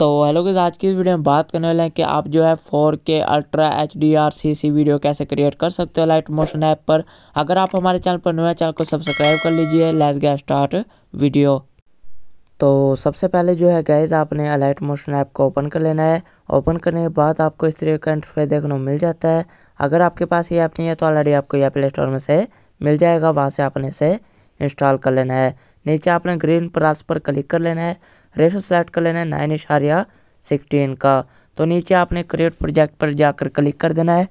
तो हेलो के आज की इस वीडियो में बात करने वाले हैं कि आप जो है 4K ultra H D R C C video कैसे क्रिएट कर सकते हो लाइट मोशन ऐप पर अगर आप हमारे चैनल पर नए चैनल को सब्सक्राइब कर लीजिए लेट्स गेट स्टार्ट वीडियो तो सबसे पहले जो है गैज़ आपने लाइट मोशन ऐप को ओपन कर लेना है ओपन करने के बाद आपको इस तरीके का इंटरफेस देखने को मिल जाता है अगर आपके पास ये ऐप नहीं है तो ऑलरेडी आपको यह प्ले स्टोर में से मिल जाएगा वहाँ से आपने इसे इंस्टॉल कर लेना है नीचे आपने ग्रीन प्लस पर क्लिक कर लेना है रेशो सेलेक्ट कर लेना है नाइन इशारिया सिक्सटीन का तो नीचे आपने क्रिएट प्रोजेक्ट पर जाकर क्लिक कर देना है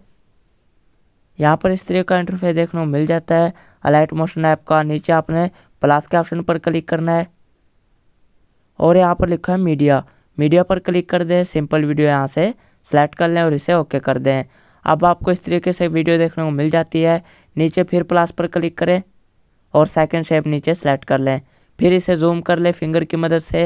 यहाँ पर इस तरह का इंटरफेस देखने को मिल जाता है अलाइट मोशन ऐप का नीचे आपने प्लस के ऑप्शन पर क्लिक करना है और यहाँ पर लिखा है मीडिया मीडिया पर क्लिक कर दें सिंपल वीडियो यहाँ से सेलेक्ट कर लें और इसे ओके कर दें अब आपको इस तरीके से वीडियो देखने को मिल जाती है नीचे फिर प्लस पर क्लिक करें और सेकंड शेप नीचे सेलेक्ट कर लें फिर इसे जूम कर लें फिंगर की मदद से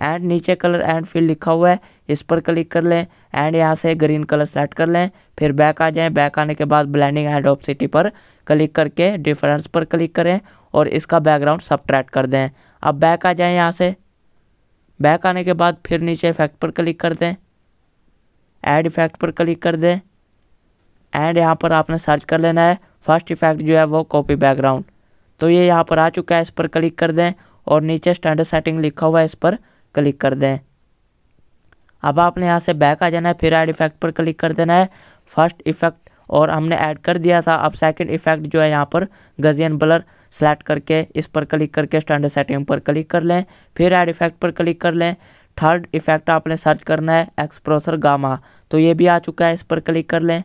एंड नीचे कलर एंड फिल लिखा हुआ है इस पर क्लिक कर लें एंड यहाँ से ग्रीन कलर सेट कर लें फिर बैक आ जाएं बैक आने के बाद ब्लैंडिंग एंड ऑप्सिटी पर क्लिक करके डिफरेंस पर क्लिक करें और इसका बैकग्राउंड ट्रैक्ट कर दें अब बैक आ जाएं यहाँ से बैक आने के बाद फिर नीचे इफेक्ट पर क्लिक कर दें एड इफेक्ट पर क्लिक कर दें एंड यहाँ पर आपने सर्च कर लेना है फर्स्ट इफेक्ट जो है वो कॉपी बैकग्राउंड तो ये यहाँ पर आ चुका है इस पर क्लिक कर दें और नीचे स्टैंडर्ड सेटिंग लिखा हुआ है इस पर क्लिक कर दें अब आपने यहाँ से बैक आ जाना है फिर ऐड इफेक्ट पर क्लिक कर देना है फर्स्ट इफेक्ट और हमने ऐड कर दिया था अब सेकंड इफेक्ट जो है यहाँ पर गजियन ब्लर सेलेक्ट करके इस पर क्लिक करके स्टैंडर्ड सेटिंग पर क्लिक कर लें फिर ऐड इफेक्ट पर क्लिक कर लें थर्ड इफेक्ट आपने सर्च करना है एक्सप्रोसर गामा तो ये भी आ चुका है इस पर क्लिक कर लें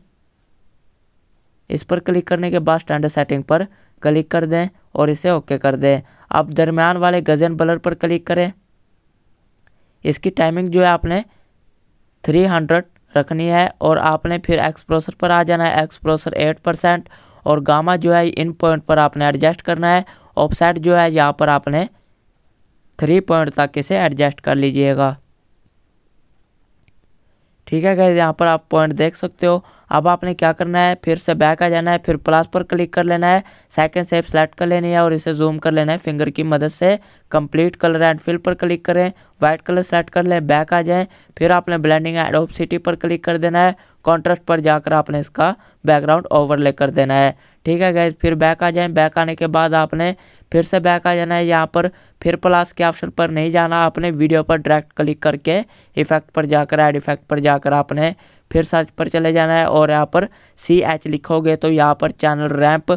इस पर क्लिक करने के बाद स्टैंडर्ड सेटिंग पर क्लिक कर दें और इसे ओके कर दें आप दरमियान वाले गजन बलर पर क्लिक करें इसकी टाइमिंग जो है आपने 300 रखनी है और आपने फिर एक्सप्रोसर पर आ जाना है एक्सप्रोसर 8 परसेंट और गामा जो है इन पॉइंट पर आपने एडजस्ट करना है ऑफसेट जो है यहाँ पर आपने थ्री पॉइंट तक इसे एडजस्ट कर लीजिएगा ठीक है गैस यहाँ पर आप पॉइंट देख सकते हो अब आपने क्या करना है फिर से बैक आ जाना है फिर प्लस पर क्लिक कर लेना है सेकंड सेप सेलेक्ट कर लेनी है और इसे जूम कर लेना है फिंगर की मदद से कंप्लीट कलर एंड फिल पर क्लिक करें वाइट कलर सेलेक्ट कर लें बैक आ जाएं फिर आपने ब्लैंडिंग एंड ऑफ सिटी पर क्लिक कर देना है कॉन्ट्रास्ट पर जाकर आपने इसका बैकग्राउंड ओवरले कर देना है ठीक है गैस फिर बैक आ जाए बैक आने के बाद आपने फिर से बैक आ जाना है यहाँ पर फिर प्लस के ऑप्शन पर नहीं जाना आपने वीडियो पर डायरेक्ट क्लिक करके इफेक्ट पर जाकर एड इफेक्ट पर जाकर आपने फिर सर्च पर चले जाना है और यहाँ पर सी एच लिखोगे तो यहाँ पर channel ramp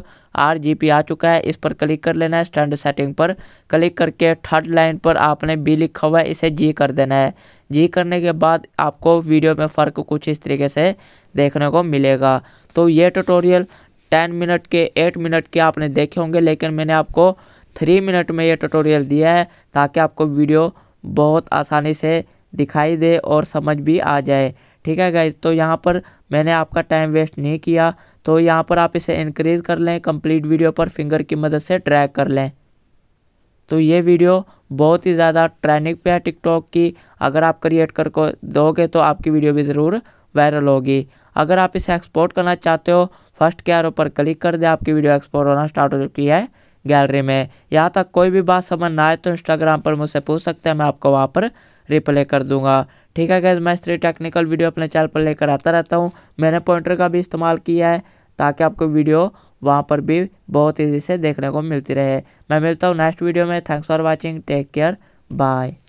R G B आ चुका है इस पर क्लिक कर लेना है स्टैंड सेटिंग पर क्लिक करके थर्ड लाइन पर आपने बी लिखा हुआ है इसे जी कर देना है जी करने के बाद आपको वीडियो में फ़र्क कुछ इस तरीके से देखने को मिलेगा तो ये ट्यूटोरियल टेन मिनट के एट मिनट के आपने देखे होंगे लेकिन मैंने आपको थ्री मिनट में ये ट्यूटोरियल दिया है ताकि आपको वीडियो बहुत आसानी से दिखाई दे और समझ भी आ जाए ठीक है गाइज तो यहाँ पर मैंने आपका टाइम वेस्ट नहीं किया तो यहाँ पर आप इसे इनक्रीज़ कर लें कंप्लीट वीडियो पर फिंगर की मदद से ट्रैक कर लें तो ये वीडियो बहुत ही ज़्यादा ट्रेंडिंग पे है टिकटॉक की अगर आप क्रिएट कर को दोगे तो आपकी वीडियो भी ज़रूर वायरल होगी अगर आप इसे एक्सपोर्ट करना चाहते हो फर्स्ट के आरोप पर क्लिक कर दे आपकी वीडियो एक्सप्लोर होना स्टार्ट हो चुकी है गैलरी में यहाँ तक कोई भी बात समझ ना आए तो इंस्टाग्राम पर मुझसे पूछ सकते हैं मैं आपको वहाँ पर रिप्लाई कर दूंगा ठीक है गैस मैं स्त्री टेक्निकल वीडियो अपने चैनल पर लेकर आता रहता हूँ मैंने पॉइंटर का भी इस्तेमाल किया है ताकि आपको वीडियो वहाँ पर भी बहुत ईजी से देखने को मिलती रहे मैं मिलता हूँ नेक्स्ट वीडियो में thanks for watching take care bye